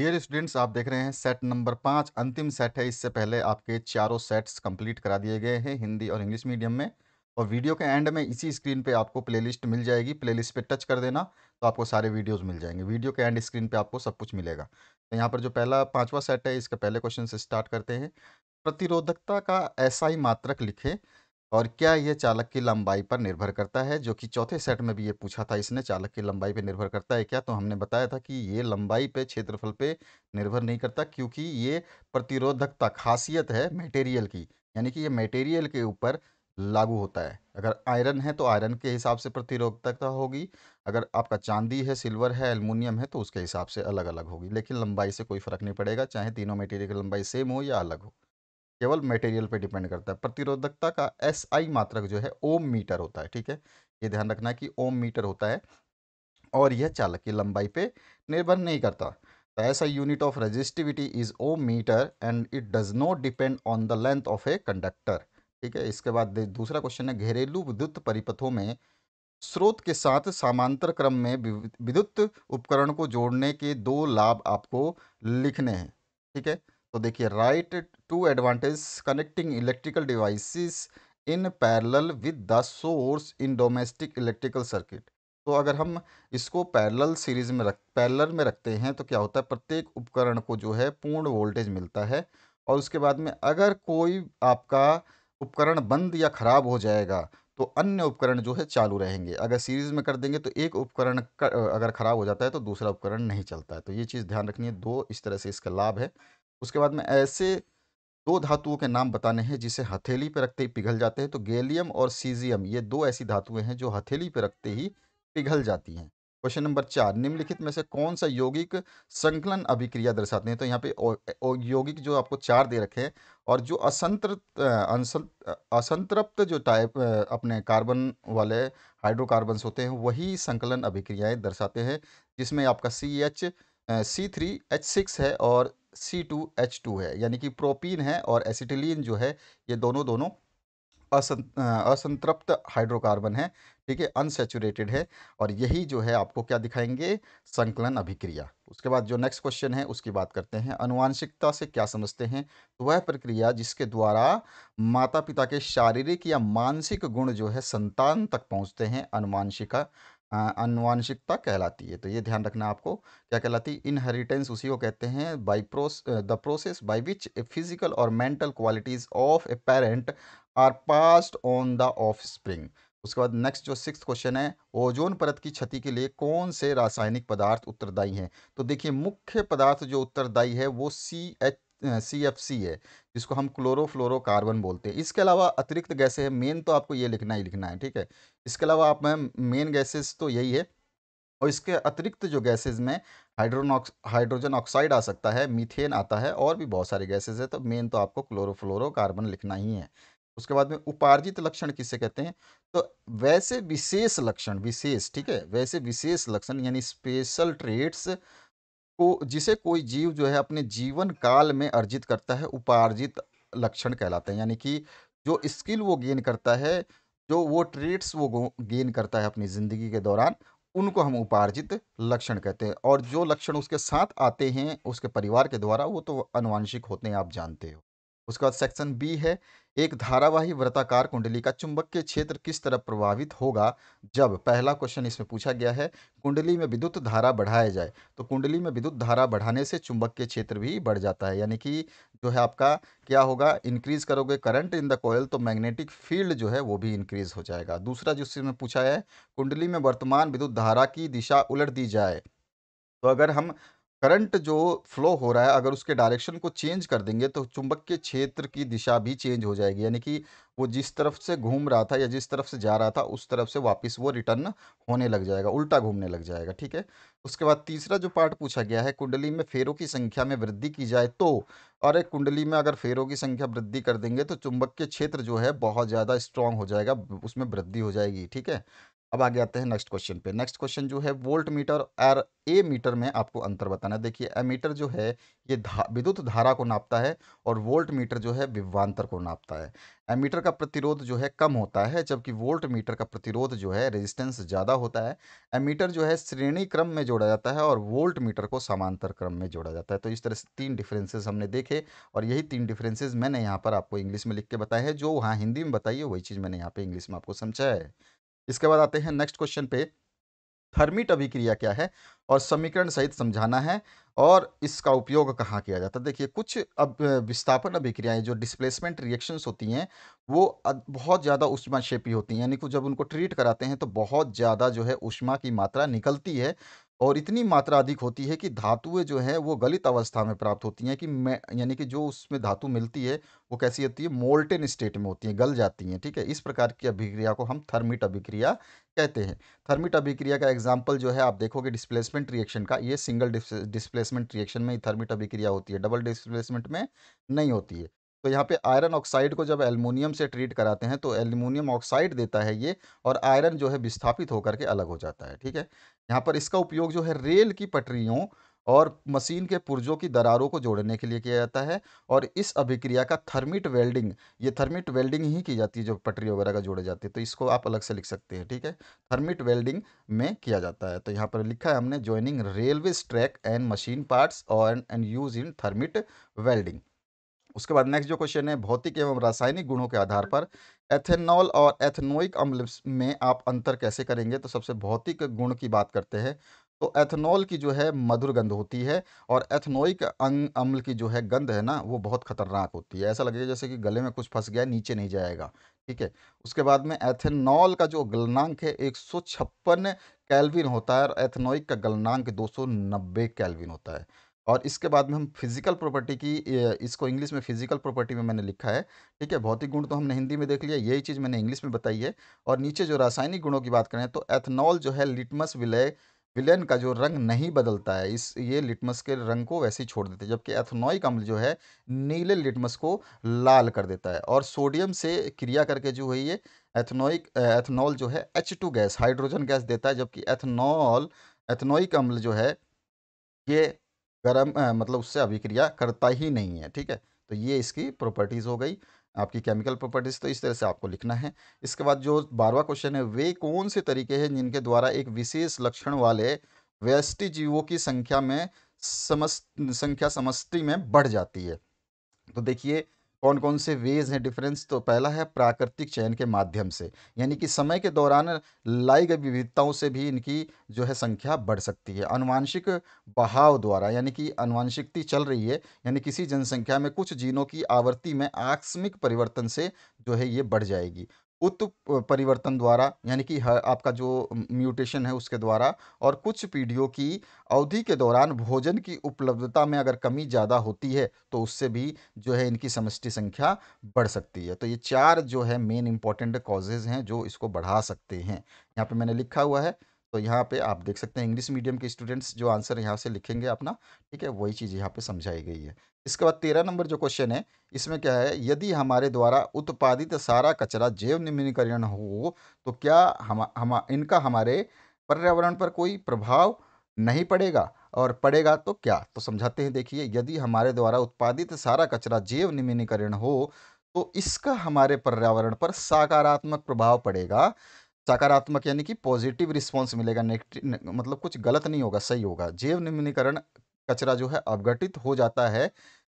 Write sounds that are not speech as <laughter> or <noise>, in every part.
Here students आप देख रहे हैं सेट नंबर पाँच अंतिम सेट है इससे पहले आपके चारों सेट्स कंप्लीट करा दिए गए हैं हिंदी और इंग्लिश मीडियम में और वीडियो के एंड में इसी स्क्रीन पे आपको प्लेलिस्ट मिल जाएगी प्लेलिस्ट पे टच कर देना तो आपको सारे वीडियोस मिल जाएंगे वीडियो के एंड स्क्रीन पे आपको सब कुछ मिलेगा तो यहाँ पर जो पहला पांचवा सेट है इसके पहले क्वेश्चन से स्टार्ट करते हैं प्रतिरोधकता का ऐसा ही मात्रक लिखें और क्या ये चालक की लंबाई पर निर्भर करता है जो कि चौथे सेट में भी ये पूछा था इसने चालक की लंबाई पर निर्भर करता है क्या तो हमने बताया था कि ये लंबाई पे क्षेत्रफल पे निर्भर नहीं करता क्योंकि ये प्रतिरोधकता खासियत है मटेरियल की यानी कि ये मटेरियल के ऊपर लागू होता है अगर आयरन है तो आयरन के हिसाब से प्रतिरोधकता होगी अगर आपका चांदी है सिल्वर है एलमुनियम है तो उसके हिसाब से अलग अलग होगी लेकिन लंबाई से कोई फ़र्क नहीं पड़ेगा चाहे तीनों मटेरियल की लंबाई सेम हो या अलग हो केवल मटेरियल पे डिपेंड करता है प्रतिरोधकता का एस आई मात्रक जो है ओम मीटर होता है ठीक है ये ध्यान रखना कि ओम मीटर होता है और यह चालक की लंबाई पे निर्भर नहीं करता The SI unit of resistivity is ohm meter and it does not depend on the length of a conductor ठीक है इसके बाद दूसरा क्वेश्चन है घरेलू विद्युत परिपथों में स्रोत के साथ सामांतर क्रम में विद्युत उपकरण को जोड़ने के दो लाभ आपको लिखने हैं ठीक है तो देखिए right to advantage connecting electrical devices in parallel with the source in domestic electrical circuit तो अगर हम इसको पैरेलल सीरीज में रख पैरेलल में रखते हैं तो क्या होता है प्रत्येक उपकरण को जो है पूर्ण वोल्टेज मिलता है और उसके बाद में अगर कोई आपका उपकरण बंद या ख़राब हो जाएगा तो अन्य उपकरण जो है चालू रहेंगे अगर सीरीज़ में कर देंगे तो एक उपकरण अगर ख़राब हो जाता है तो दूसरा उपकरण नहीं चलता है तो ये चीज़ ध्यान रखनी है दो इस तरह से इसका लाभ है उसके बाद में ऐसे दो धातुओं के नाम बताने हैं जिसे हथेली पे रखते ही पिघल जाते हैं तो गैलियम और सीजियम ये दो ऐसी धातुएं हैं जो हथेली पे रखते ही पिघल जाती हैं क्वेश्चन नंबर चार निम्नलिखित में से कौन सा यौगिक संकलन अभिक्रिया दर्शाते हैं तो यहाँ पे यौगिक जो आपको चार दे रखे हैं और जो असंतृप्त असंतृप्त जो टाइप अपने कार्बन वाले हाइड्रोकार्बन्स होते हैं वही संकलन अभिक्रियाएं दर्शाते हैं जिसमें आपका C H C three H six है और सी टू एच टू है यानी कि प्रोपीन है और एसिटिलीन जो है ये दोनों दोनों असं असंतृप्त हाइड्रोकार्बन है ठीक है अनसेचुरेटेड है और यही जो है आपको क्या दिखाएंगे संकलन अभिक्रिया उसके बाद जो नेक्स्ट क्वेश्चन है उसकी बात करते हैं अनुवांशिकता से क्या समझते हैं तो वह प्रक्रिया जिसके द्वारा माता पिता के शारीरिक या मानसिक गुण जो है संतान तक पहुंचते हैं अनुवांशिका अनुवांशिकता कहलाती है। तो ये ध्यान रखना आपको क्या कहलाती है इनहेरिटेंस उसी को कहते हैं by pros the process by which a physical और mental qualities of a parent are passed on the offspring उसके बाद नेक्स्ट जो सिक्स क्वेश्चन है ओजोन परत की क्षति के लिए कौन से रासायनिक पदार्थ उत्तरदायी हैं? तो देखिए मुख्य पदार्थ जो उत्तरदायी है वो सी एच सी एफ सी है जिसको हम क्लोरोफ्लोरोकार्बन बोलते हैं इसके अलावा अतिरिक्त गैसें हैं मेन तो आपको ये लिखना ही लिखना है ठीक है इसके अलावा आप में मेन गैसेस तो यही है और इसके अतिरिक्त जो गैसेज में हाइड्रोनॉक्स हाइड्रोजन ऑक्साइड आ सकता है मीथेन आता है और भी बहुत सारे गैसेज है तो मेन तो आपको क्लोरोफ्लोरोकार्बन लिखना ही है उसके बाद में उपार्जित लक्षण किसे कहते हैं तो वैसे विशेष लक्षण विशेष ठीक है वैसे विशेष लक्षण यानी स्पेशल ट्रेड्स को जिसे कोई जीव जो है अपने जीवन काल में अर्जित करता है उपार्जित लक्षण कहलाते हैं यानी कि जो स्किल वो गेन करता है जो वो ट्रेड्स वो गेन करता है अपनी ज़िंदगी के दौरान उनको हम उपार्जित लक्षण कहते हैं और जो लक्षण उसके साथ आते हैं उसके परिवार के द्वारा वो तो अनुवांशिक होते हैं आप जानते हो उसके बाद सेक्शन बी है एक धारावाही व्रताकार कुंडली का चुंबक के क्षेत्र किस तरह प्रभावित होगा जब पहला क्वेश्चन इसमें पूछा गया है कुंडली में विद्युत धारा बढ़ाया जाए तो कुंडली में विद्युत धारा बढ़ाने से चुंबक के क्षेत्र भी बढ़ जाता है यानी कि जो है आपका क्या होगा इंक्रीज करोगे करंट इन द कोयल तो मैग्नेटिक फील्ड जो है वो भी इंक्रीज हो जाएगा दूसरा जो इसमें पूछा है कुंडली में वर्तमान विद्युत धारा की दिशा उलट दी जाए तो अगर हम करंट जो फ्लो हो रहा है अगर उसके डायरेक्शन को चेंज कर देंगे तो चुंबक के क्षेत्र की दिशा भी चेंज हो जाएगी यानी कि वो जिस तरफ से घूम रहा था या जिस तरफ से जा रहा था उस तरफ से वापस वो रिटर्न होने लग जाएगा उल्टा घूमने लग जाएगा ठीक है उसके बाद तीसरा जो पार्ट पूछा गया है कुंडली में फेरों की संख्या में वृद्धि की जाए तो और एक कुंडली में अगर फेरों की संख्या वृद्धि कर देंगे तो चुंबक के क्षेत्र जो है बहुत ज़्यादा स्ट्रांग हो जाएगा उसमें वृद्धि हो जाएगी ठीक है अब आगे आते हैं नेक्स्ट क्वेश्चन पे नेक्स्ट क्वेश्चन जो है वोल्ट मीटर और ए मीटर में आपको अंतर बताना है देखिए मीटर जो है ये धा, विद्युत धारा को नापता है और वोल्ट मीटर जो है विभवान्तर को नापता है ए मीटर का प्रतिरोध जो है कम होता है जबकि वोल्ट मीटर का प्रतिरोध जो है रेजिस्टेंस ज़्यादा होता है एमीटर जो है श्रेणी क्रम में जोड़ा जाता है और वोल्ट मीटर को समांतर क्रम में जोड़ा जाता है तो इस तरह से तीन डिफरेंसेज हमने देखे और यही तीन डिफरेंसेज मैंने यहाँ पर आपको इंग्लिश में लिख के बताया है जो वहाँ हिंदी में बताइए वही चीज़ मैंने यहाँ पर इंग्लिश में आपको समझाया है इसके बाद आते हैं नेक्स्ट क्वेश्चन पे थर्मिट अभिक्रिया क्या है और समीकरण सहित समझाना है और इसका उपयोग कहाँ किया जाता है देखिए कुछ अब विस्थापन अभिक्रियाएं जो डिस्प्लेसमेंट रिएक्शंस होती हैं वो बहुत ज़्यादा शेपी होती हैं यानी कि जब उनको ट्रीट कराते हैं तो बहुत ज़्यादा जो है उष्मा की मात्रा निकलती है और इतनी मात्रा अधिक होती है कि धातुएं जो हैं वो गलित अवस्था में प्राप्त होती हैं कि मैं यानी कि जो उसमें धातु मिलती है वो कैसी होती है मोल्टेन स्टेट में होती हैं गल जाती हैं ठीक है इस प्रकार की अभिक्रिया को हम थर्मिट अभिक्रिया कहते हैं थर्मिट अभिक्रिया का एग्जाम्पल जो है आप देखोगे डिस्प्लेसमेंट रिएक्शन का ये सिंगल डिस्प्लेसमेंट रिएक्शन में ही थर्मिट अभिक्रिया होती है डबल डिस्प्लेसमेंट में नहीं होती है तो यहाँ पे आयरन ऑक्साइड को जब एलमोनियम से ट्रीट कराते हैं तो एल्युमिनियम ऑक्साइड देता है ये और आयरन जो है विस्थापित होकर के अलग हो जाता है ठीक है यहाँ पर इसका उपयोग जो है रेल की पटरियों और मशीन के पुर्जों की दरारों को जोड़ने के लिए किया जाता है और इस अभिक्रिया का थर्मिट वेल्डिंग ये थर्मिट वेल्डिंग ही की जाती है जो पटरी वगैरह का जोड़े जाते हैं तो इसको आप अलग से लिख सकते हैं ठीक है थर्मिट वेल्डिंग में किया जाता है तो यहाँ पर लिखा है हमने joining railway track and machine parts और and use in thermite welding उसके बाद नेक्स्ट जो क्वेश्चन है भौतिक एवं रासायनिक गुणों के आधार हाँ। पर एथेनॉल और एथनोइक अम्ल में आप अंतर कैसे करेंगे तो सबसे भौतिक गुण की बात करते हैं तो एथेनॉल की जो है मधुर गंध होती है और एथनोइक अं, अम्ल की जो है गंध है ना वो बहुत खतरनाक होती है ऐसा लगेगा जैसे कि गले में कुछ फंस गया नीचे नहीं जाएगा ठीक है उसके बाद में एथेनॉल का जो गलनांक है एक सौ कैलविन होता है और एथनोइक का गलनांक दो सौ कैलविन होता है और इसके बाद में हम फिजिकल प्रॉपर्टी की इसको इंग्लिश में फिजिकल प्रॉपर्टी में मैंने लिखा है ठीक है भौतिक गुण तो हमने हिंदी में देख लिया यही चीज़ मैंने इंग्लिश में बताई है और नीचे जो रासायनिक गुणों की बात करें तो एथनॉल जो है लिटमस विलय विलयन का जो रंग नहीं बदलता है इस ये लिटमस के रंग को वैसे ही छोड़ देते हैं जबकि एथनॉइक अम्ल जो है नीले लिटमस को लाल कर देता है और सोडियम से क्रिया करके जो है ये एथनॉइक एथनॉल जो है H two gas hydrogen gas देता है जबकि एथनॉल एथनॉइक अम्ल जो है ये गर्म मतलब उससे अभिक्रिया करता ही नहीं है ठीक है तो ये इसकी प्रॉपर्टीज़ हो गई आपकी केमिकल प्रॉपर्टीज़ तो इस तरह से आपको लिखना है इसके बाद जो बारवा क्वेश्चन है वे कौन से तरीके हैं जिनके द्वारा एक विशेष लक्षण वाले व्यस्टि जीवों की संख्या में समस्त संख्या समष्टि में बढ़ जाती है तो देखिए कौन कौन से वेज हैं डिफरेंस तो पहला है प्राकृतिक चयन के माध्यम से यानी कि समय के दौरान लाई गई विविधताओं से भी इनकी जो है संख्या बढ़ सकती है अनुवांशिक बहाव द्वारा यानी कि अनुवांशिकती चल रही है यानी किसी जनसंख्या में कुछ जीनों की आवृत्ति में आकस्मिक परिवर्तन से जो है ये बढ़ जाएगी उत्प परिवर्तन द्वारा यानी कि आपका जो म्यूटेशन है उसके द्वारा और कुछ पीढ़ियों की अवधि के दौरान भोजन की उपलब्धता में अगर कमी ज़्यादा होती है तो उससे भी जो है इनकी समष्टि संख्या बढ़ सकती है तो ये चार जो है मेन इम्पॉर्टेंट कॉजेज़ हैं जो इसको बढ़ा सकते हैं यहाँ पे मैंने लिखा हुआ है तो यहाँ पे आप देख सकते हैं इंग्लिश मीडियम के स्टूडेंट्स जो आंसर यहाँ से लिखेंगे अपना ठीक है वही चीज़ यहाँ पे समझाई गई है इसके बाद तेरह नंबर जो क्वेश्चन है इसमें क्या है यदि हमारे द्वारा उत्पादित सारा कचरा जैव निम्नीकरण हो तो क्या हम हम इनका हमारे पर्यावरण पर कोई प्रभाव नहीं पड़ेगा और पड़ेगा तो क्या तो समझाते हैं देखिए यदि हमारे द्वारा उत्पादित सारा कचरा जैव निम्नीकरण हो तो इसका हमारे पर्यावरण पर सकारात्मक प्रभाव पड़ेगा सकारात्मक यानी कि पॉजिटिव रिस्पॉन्स मिलेगा नेगेटिव मतलब कुछ गलत नहीं होगा सही होगा जैव निम्नीकरण कचरा जो है अवगठित हो जाता है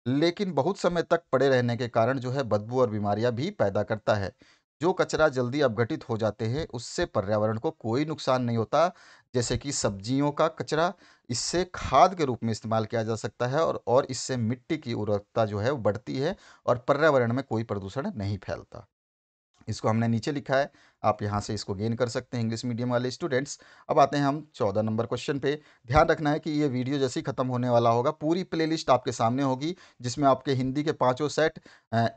लेकिन बहुत समय तक पड़े रहने के कारण जो है बदबू और बीमारियां भी पैदा करता है जो कचरा जल्दी अवघटित हो जाते हैं उससे पर्यावरण को कोई नुकसान नहीं होता जैसे कि सब्जियों का कचरा इससे खाद के रूप में इस्तेमाल किया जा सकता है और और इससे मिट्टी की उर्वरकता जो है वो बढ़ती है और पर्यावरण में कोई प्रदूषण नहीं फैलता इसको हमने नीचे लिखा है आप यहाँ से इसको गेन कर सकते हैं इंग्लिश मीडियम वाले स्टूडेंट्स अब आते हैं हम चौदह नंबर क्वेश्चन पे ध्यान रखना है कि ये वीडियो जैसे ही खत्म होने वाला होगा पूरी प्ले आपके सामने होगी जिसमें आपके हिंदी के पाँचों सेट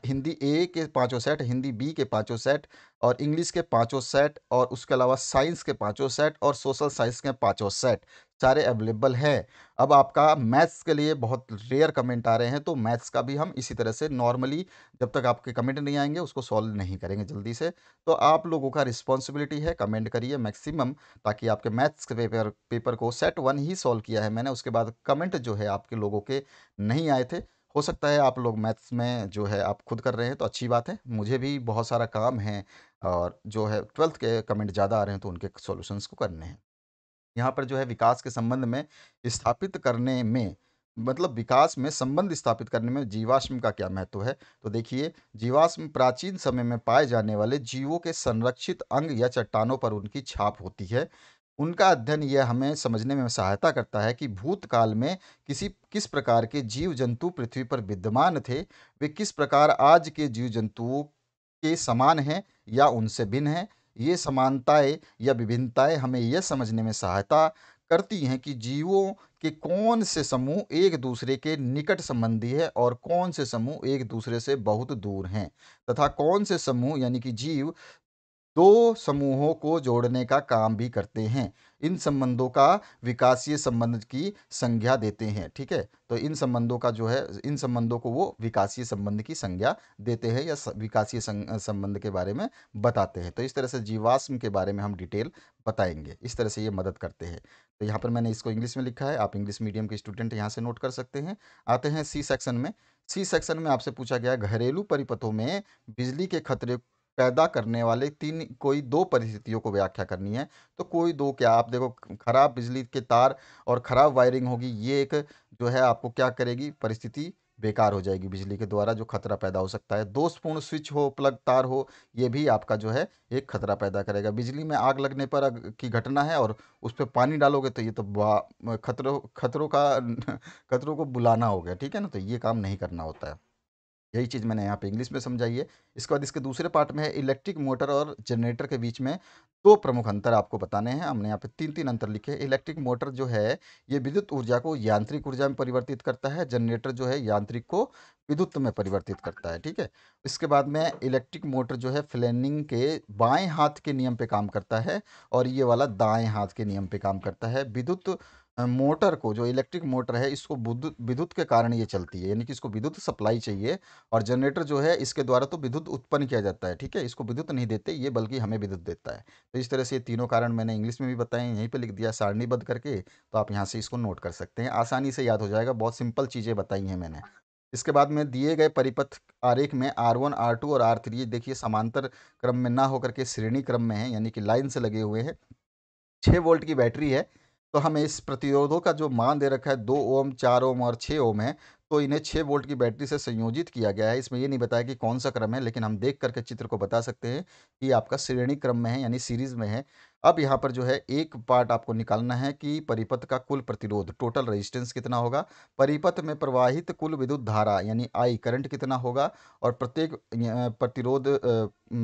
हिंदी ए के पाँचों सेट हिंदी बी के पाँचों सेट और इंग्लिश के पाँचों सेट और उसके अलावा साइंस के पाँचों सेट और सोशल साइंस के पाँचों सेट सारे अवेलेबल है अब आपका मैथ्स के लिए बहुत रेयर कमेंट आ रहे हैं तो मैथ्स का भी हम इसी तरह से नॉर्मली जब तक आपके कमेंट नहीं आएंगे उसको सॉल्व नहीं करेंगे जल्दी से तो आप लोगों का रिस्पॉन्सिबिलिटी है कमेंट करिए मैक्सिमम ताकि आपके मैथ्स के पेपर पेपर को सेट वन ही सॉल्व किया है मैंने उसके बाद कमेंट जो है आपके लोगों के नहीं आए थे हो सकता है आप लोग मैथ्स में जो है आप खुद कर रहे हैं तो अच्छी बात है मुझे भी बहुत सारा काम है और जो है ट्वेल्थ के कमेंट ज़्यादा आ रहे हैं तो उनके सॉल्यूशंस को करने हैं यहाँ पर जो है विकास के संबंध में स्थापित करने में मतलब विकास में संबंध स्थापित करने में जीवाश्म का क्या महत्व है तो देखिए जीवाश्म प्राचीन समय में पाए जाने वाले जीवों के संरक्षित अंग या चट्टानों पर उनकी छाप होती है उनका अध्ययन यह हमें समझने में सहायता करता है कि भूतकाल में किसी किस प्रकार के जीव जंतु पृथ्वी पर विद्यमान थे वे किस प्रकार आज के जीव जंतुओं के समान हैं या उनसे भिन्न हैं ये समानताएं या विभिन्नताएं हमें यह समझने में सहायता करती हैं कि जीवों के कौन से समूह एक दूसरे के निकट संबंधी है और कौन से समूह एक दूसरे से बहुत दूर हैं तथा कौन से समूह यानी कि जीव दो समूहों को जोड़ने का काम भी करते हैं इन संबंधों का विकासीय संबंध की संज्ञा देते हैं ठीक है तो इन संबंधों का जो है इन संबंधों को वो विकासीय संबंध की संज्ञा देते हैं या विकासीय संबंध के बारे में बताते हैं तो इस तरह से जीवाश्म के बारे में हम डिटेल बताएंगे इस तरह से ये मदद करते हैं तो यहाँ पर मैंने इसको इंग्लिश में लिखा है आप इंग्लिश मीडियम के स्टूडेंट यहाँ से नोट कर सकते हैं आते हैं सी सेक्शन में सी सेक्शन में आपसे पूछा गया घरेलू परिपथों में बिजली के खतरे पैदा करने वाले तीन कोई दो परिस्थितियों को व्याख्या करनी है तो कोई दो क्या आप देखो खराब बिजली के तार और खराब वायरिंग होगी ये एक जो है आपको क्या करेगी परिस्थिति बेकार हो जाएगी बिजली के द्वारा जो खतरा पैदा हो सकता है दोषपूर्ण स्विच हो प्लग तार हो ये भी आपका जो है एक खतरा पैदा करेगा बिजली में आग लगने पर की घटना है और उस पर पानी डालोगे तो ये तो खतरों खतरों का खतरों को बुलाना हो गया ठीक है ना तो ये काम नहीं करना होता है यही चीज़ मैंने यहाँ पे इंग्लिश में समझाई है इसके बाद इसके दूसरे पार्ट में है इलेक्ट्रिक मोटर और जनरेटर के बीच में दो प्रमुख अंतर आपको बताने हैं हमने यहाँ पे तीन तीन अंतर लिखे हैं इलेक्ट्रिक मोटर जो है ये विद्युत ऊर्जा को यांत्रिक ऊर्जा में परिवर्तित करता है जनरेटर जो है यांत्रिक को विद्युत में परिवर्तित करता है ठीक है इसके बाद में इलेक्ट्रिक मोटर जो है फ्लैनिंग के बाएं हाथ के नियम पर काम करता है और ये वाला दाएँ हाथ के नियम पर काम करता है विद्युत मोटर को जो इलेक्ट्रिक मोटर है इसको विद्युत के कारण ये चलती है यानी कि इसको विद्युत सप्लाई चाहिए और जनरेटर जो है इसके द्वारा तो विद्युत उत्पन्न किया जाता है ठीक है इसको विद्युत नहीं देते ये बल्कि हमें विद्युत देता है तो इस तरह से ये तीनों कारण मैंने इंग्लिश में भी बताए यहीं पर लिख दिया सारणीबद्ध करके तो आप यहाँ से इसको नोट कर सकते हैं आसानी से याद हो जाएगा बहुत सिंपल चीज़ें बताई हैं मैंने इसके बाद में दिए गए परिपथ आरेख में आर वन आर टू और आर थ्री देखिए समांतर क्रम में ना होकर के श्रेणी क्रम में है यानी कि लाइन से लगे हुए हैं छः वोल्ट की बैटरी है तो हमें इस प्रतिरोधों का जो मान दे रखा है दो ओम चार ओम और छः ओम है तो इन्हें छः वोल्ट की बैटरी से संयोजित किया गया है इसमें ये नहीं बताया कि कौन सा क्रम है लेकिन हम देख करके चित्र को बता सकते हैं कि आपका श्रेणी क्रम में है यानी सीरीज़ में है अब यहाँ पर जो है एक पार्ट आपको निकालना है कि परिपथ का कुल प्रतिरोध टोटल रेजिस्टेंस कितना होगा परिपथ में प्रवाहित कुल विद्युत धारा यानी आई करंट कितना होगा और प्रत्येक प्रतिरोध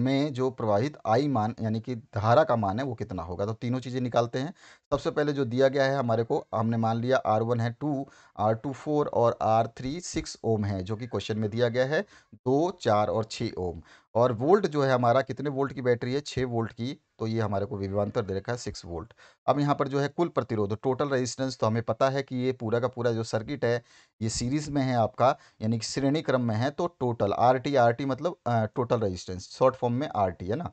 में जो प्रवाहित आई मान यानी कि धारा का मान है वो कितना होगा तो तीनों चीज़ें निकालते हैं सबसे पहले जो दिया गया है हमारे को हमने मान लिया आर वन है टू आर टू फोर और आर थ्री सिक्स ओम है जो कि क्वेश्चन में दिया गया है दो चार और छः ओम और वोल्ट जो है हमारा कितने वोल्ट की बैटरी है छः वोल्ट की तो ये हमारे को विवान्तर दे रखा है सिक्स वोल्ट अब यहाँ पर जो है कुल प्रतिरोध टोटल रेजिस्टेंस तो हमें पता है कि ये पूरा का पूरा जो सर्किट है ये सीरीज़ में है आपका यानी कि श्रेणी क्रम में है तो total R T R T मतलब टोटल रजिस्टेंस शॉर्ट फॉर्म में आर टी है ना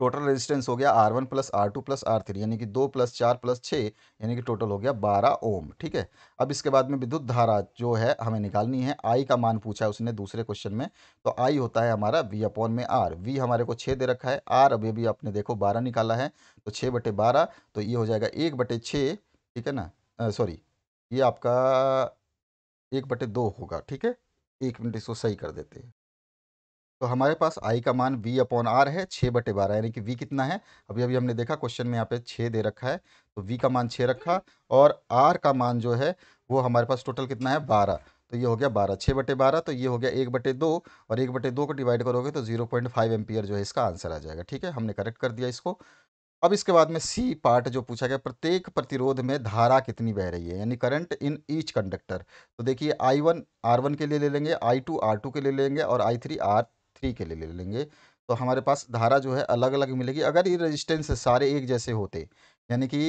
टोटल रेजिस्टेंस हो गया R one plus R two plus R three यानी कि दो प्लस चार प्लस छः यानी कि टोटल हो गया बारह ओम ठीक है अब इसके बाद में विद्युत धारा जो है हमें निकालनी है आई का मान पूछा है उसने दूसरे क्वेश्चन में तो आई होता है हमारा वी अपॉन में आर वी हमारे को छः दे रखा है आर अभी अभी आपने देखो बारह निकाला है तो छः बटे बारह तो ये हो जाएगा एक बटे छः ठीक है ना सॉरी ये आपका एक बटे दो होगा ठीक है एक मिनट इसको सही कर देते हैं तो हमारे पास आई का मान वी अपॉन आर है छः बटे बारह यानी कि वी कितना है अभी अभी हमने देखा क्वेश्चन में यहाँ पे छः दे रखा है तो वी का मान छः रखा हम्म। और आर का मान जो है वो हमारे पास टोटल कितना है बारह तो ये हो गया बारह छः बटे बारह तो ये हो गया एक बटे दो और एक बटे दो को डिवाइड करोगे तो जीरो पॉइंट फाइव एम्पियर जो है इसका आंसर आ जाएगा ठीक है हमने करेक्ट कर दिया इसको अब इसके बाद में सी पार्ट जो पूछा गया प्रत्येक प्रतिरोध में धारा कितनी बह रही है यानी करंट इन ईच कंडक्टर तो देखिए आई वन आर वन के लिए ले लेंगे आई टू आर टू के लिए लेंगे और आई थ्री आर थ्री के लिए ले लेंगे तो हमारे पास धारा जो है अलग अलग मिलेगी अगर ये रेजिस्टेंस सारे एक जैसे होते यानी कि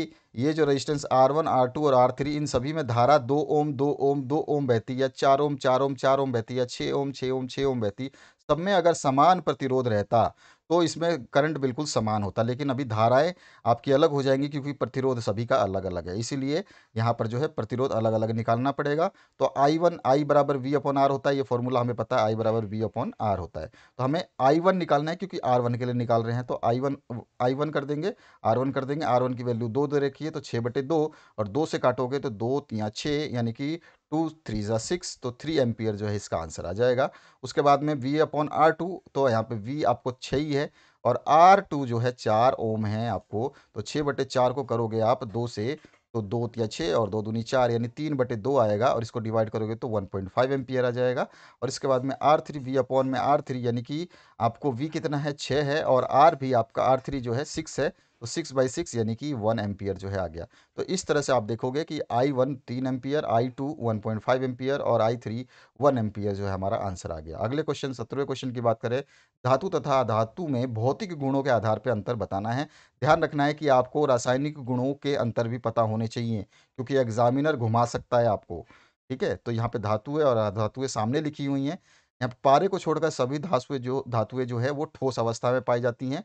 ये जो resistance R one R two और आर थ्री इन सभी में धारा दो ओम दो ओम दो ओम बहती या चार ओम चार ओम चार ओम बहती या छः ओम छः ओम छः ओम बहती सब में अगर समान प्रतिरोध रहता तो इसमें करंट बिल्कुल समान होता है लेकिन अभी धाराएं आपकी अलग हो जाएंगी क्योंकि प्रतिरोध सभी का अलग अलग है इसीलिए यहाँ पर जो है प्रतिरोध अलग अलग निकालना पड़ेगा तो आई वन आई बराबर वी अपॉन आर होता है ये फॉर्मूला हमें पता है आई बराबर वी अपॉन आर होता है तो हमें आई वन निकालना है क्योंकि आर वन के लिए निकाल रहे हैं तो आई वन आई वन कर देंगे आर वन कर देंगे आर वन की वैल्यू दो दे रखी है तो छः बटे दो और दो से काटोगे तो दो या छः यानी कि टू थ्री ज़ा सिक्स तो थ्री एम्पियर जो है इसका आंसर आ जाएगा उसके बाद में वी अपॉन आर टू तो यहाँ पे वी आपको छः ही है और आर टू जो है चार ओम है आपको तो छः बटे चार को करोगे आप दो से तो दो या छः और दो दूनी चार यानी तीन बटे दो आएगा और इसको डिवाइड करोगे तो वन पॉइंट फाइव एम्पियर आ जाएगा और इसके बाद में आर थ्री वी अपॉन में आर थ्री यानी कि आपको वी कितना है छः है और आर भी आपका आर थ्री जो है सिक्स है तो सिक्स बाई सिक्स यानी कि वन एम्पियर जो है आ गया तो इस तरह से आप देखोगे कि आई वन तीन ampere I two one point five ampere और आई थ्री वन एम्पियर जो है हमारा आंसर आ गया अगले क्वेश्चन सत्रहवें क्वेश्चन की बात करें धातु तथा अधातु में भौतिक गुणों के आधार पर अंतर बताना है ध्यान रखना है कि आपको रासायनिक गुणों के अंतर भी पता होने चाहिए क्योंकि एग्जामिनर घुमा सकता है आपको ठीक है तो यहाँ पे धातु है और अधातुएं सामने लिखी हुई हैं यहाँ पारे को छोड़कर सभी धातुएँ जो धातुएँ जो है वो ठोस अवस्था में पाई जाती हैं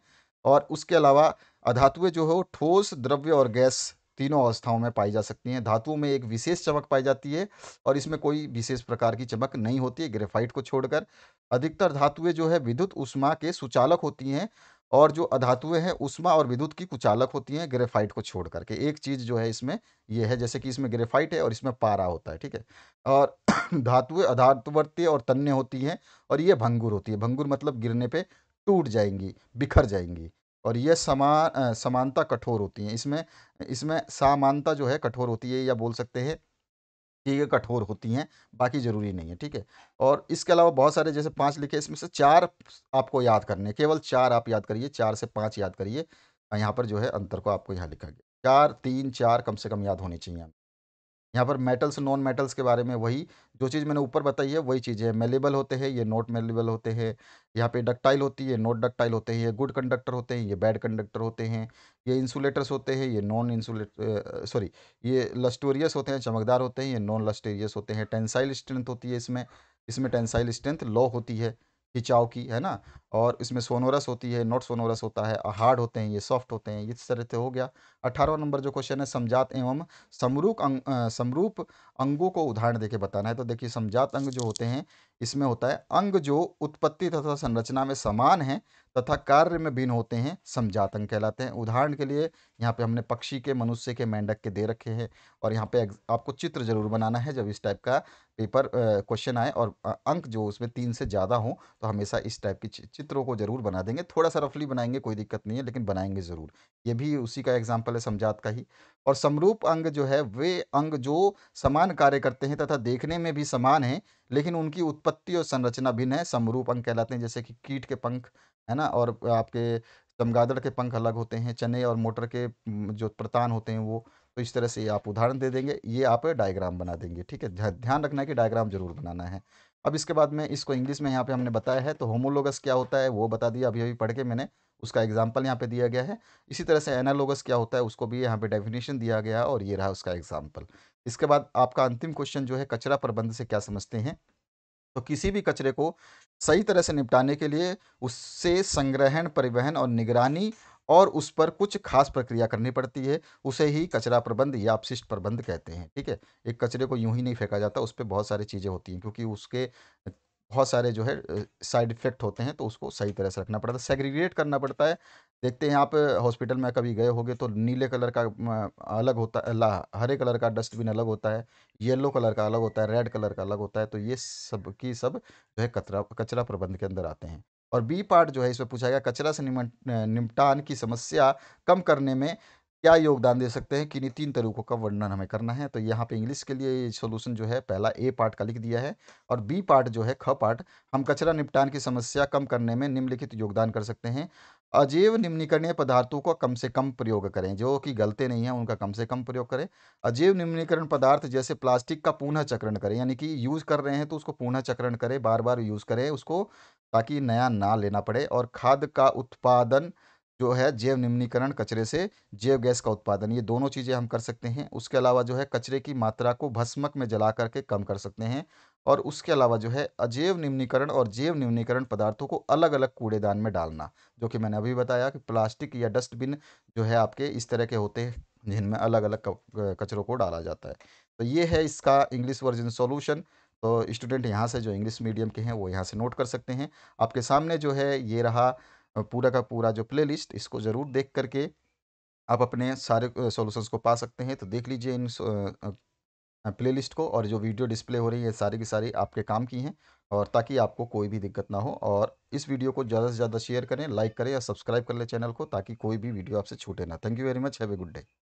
और उसके अलावा अधातुएं जो है वो ठोस द्रव्य और गैस तीनों अवस्थाओं में पाई जा सकती हैं धातुओं में एक विशेष चमक पाई जाती है और इसमें कोई विशेष प्रकार की चमक नहीं होती है ग्रेफाइट को छोड़कर अधिकतर धातुएं जो है विद्युत उष्मा के सुचालक होती हैं और जो अधातुएं हैं उष्मा और विद्युत की कुचालक होती हैं ग्रेफाइट को छोड़ करके एक चीज़ जो है इसमें यह है जैसे कि इसमें ग्रेफाइट है और इसमें पारा होता है ठीक है और <clears throat> धातुएं अधातुवर्ती और तन्य होती हैं और ये भंगुर होती है भंगुर मतलब गिरने पे टूट जाएंगी बिखर जाएंगी और यह समान समानता कठोर होती है इसमें इसमें समानता जो है कठोर होती है या बोल सकते हैं कि ये कठोर होती हैं बाकी ज़रूरी नहीं है ठीक है और इसके अलावा बहुत सारे जैसे पाँच लिखे इसमें से चार आपको याद करने केवल चार आप याद करिए चार से पाँच याद करिए यहाँ पर जो है अंतर को आपको यहाँ लिखा गया चार तीन चार कम से कम याद होने चाहिए यहाँ पर मेटल्स नॉन मेटल्स के बारे में वही जो चीज़ मैंने ऊपर बताई है वही चीज़ें मेलेबल होते हैं ये नॉट मेलेबल होते हैं यहाँ पे डक्टाइल होती है नॉट डक्टाइल होते हैं ये गुड कंडक्टर होते हैं ये बैड कंडक्टर होते हैं ये इंसुलेटर्स होते हैं ये नॉन इंसुलेट सॉरी ये लस्टोरियस होते हैं चमकदार होते हैं ये नॉन लस्टोरियस होते हैं टेंसाइल स्ट्रेंथ होती है इसमें इसमें टेंसाइल स्ट्रेंथ लो होती है खिंचाव की है ना और इसमें सोनोरस होती है नॉट सोनोरस होता है हार्ड होते हैं ये सॉफ्ट होते हैं इस तरह से हो गया अठारहवा नंबर जो क्वेश्चन है समझात एवं समरूप अंग समरूप अंगों को उदाहरण देके बताना है तो देखिए समझात अंग जो होते हैं इसमें होता है अंग जो उत्पत्ति तथा संरचना में समान हैं तथा कार्य में भिन्न होते हैं समझात अंग कहलाते हैं उदाहरण के लिए यहाँ पे हमने पक्षी के मनुष्य के मेंढक के दे रखे हैं और यहाँ पे आपको चित्र जरूर बनाना है जब इस टाइप का पेपर क्वेश्चन आए और अंक जो उसमें तीन से ज़्यादा हो तो हमेशा इस टाइप के चित्रों को जरूर बना देंगे थोड़ा सा रफली बनाएंगे कोई दिक्कत नहीं है लेकिन बनाएंगे ज़रूर ये भी उसी का एग्जाम्पल है समझात का ही और समरूप अंग जो है वे अंग जो समान कार्य करते हैं तथा देखने में भी समान हैं लेकिन उनकी उत्पत्ति और संरचना भिन्न है समरूप अंग कहलाते हैं जैसे कि कीट के पंख है ना और आपके चमगादड़ के पंख अलग होते हैं चने और मोटर के जो प्रतान होते हैं वो तो इस तरह से आप उदाहरण दे देंगे ये आप डायग्राम बना देंगे ठीक है ध्यान रखना है कि डायग्राम जरूर बनाना है अब इसके बाद में इसको इंग्लिश में यहाँ पे हमने बताया है तो होमोलोगस क्या होता है वो बता दिया अभी अभी पढ़ के मैंने उसका एग्जाम्पल यहाँ पे दिया गया है इसी तरह से एनालोगस क्या होता है उसको भी यहाँ पे डेफिनेशन दिया गया है और ये रहा उसका एग्जाम्पल इसके बाद आपका अंतिम क्वेश्चन जो है कचरा प्रबंध से क्या समझते हैं तो किसी भी कचरे को सही तरह से निपटाने के लिए उससे संग्रहण परिवहन और निगरानी और उस पर कुछ खास प्रक्रिया करनी पड़ती है उसे ही कचरा प्रबंध या अपशिष्ट प्रबंध कहते हैं ठीक है एक कचरे को यूं ही नहीं फेंका जाता उस पर बहुत सारी चीज़ें होती हैं क्योंकि उसके बहुत सारे जो है साइड इफेक्ट होते हैं तो उसको सही तरह से रखना पड़ता है सेग्रीगेट करना पड़ता है देखते हैं आप हॉस्पिटल में कभी गए होगे तो नीले कलर का अलग होता है हरे कलर का डस्टबिन अलग होता है येलो कलर का अलग होता है रेड कलर का अलग होता है तो ये सब की सब जो है कचरा कचरा प्रबंध के अंदर आते हैं और बी पार्ट जो है इसमें पूछा गया कचरा से निपटान की समस्या कम करने में क्या योगदान दे सकते हैं किन्हीं तीन तरीकों का वर्णन हमें करना है तो यहाँ पे इंग्लिश के लिए सोल्यूशन जो है पहला ए पार्ट का लिख दिया है और बी पार्ट जो है ख पार्ट हम कचरा निपटान की समस्या कम करने में निम्नलिखित योगदान कर सकते हैं अजैव निम्नीकरणीय पदार्थों का कम से कम प्रयोग करें जो कि गलते नहीं हैं उनका कम से कम प्रयोग करें अजैव निम्नीकरण पदार्थ जैसे प्लास्टिक का पुनः चक्रण करें यानी कि यूज़ कर रहे हैं तो उसको पुनः चक्रण करें बार बार यूज़ करें उसको ताकि नया ना लेना पड़े और खाद का उत्पादन जो है जैव निम्नीकरण कचरे से जैव गैस का उत्पादन ये दोनों चीज़ें हम कर सकते हैं उसके अलावा जो है कचरे की मात्रा को भस्मक में जला करके कम कर सकते हैं और उसके अलावा जो है अजैव निम्नीकरण और जैव निम्नीकरण पदार्थों को अलग अलग कूड़ेदान में डालना जो कि मैंने अभी बताया कि प्लास्टिक या डस्टबिन जो है आपके इस तरह के होते हैं जिनमें अलग अलग कचरों को डाला जाता है तो ये है इसका इंग्लिश वर्जन सोल्यूशन तो स्टूडेंट यहाँ से जो इंग्लिश मीडियम के हैं वो यहाँ से नोट कर सकते हैं आपके सामने जो है ये रहा पूरा का पूरा जो प्ले इसको ज़रूर देख करके आप अपने सारे सोल्यूशंस को पा सकते हैं तो देख लीजिए इन प्लेलिस्ट को और जो वीडियो डिस्प्ले हो रही है सारी की सारी आपके काम की हैं और ताकि आपको कोई भी दिक्कत ना हो और इस वीडियो को ज़्यादा से ज़्यादा शेयर करें लाइक करें या सब्सक्राइब कर लें चैनल को ताकि कोई भी वीडियो आपसे छूटे ना thank you very much have a good day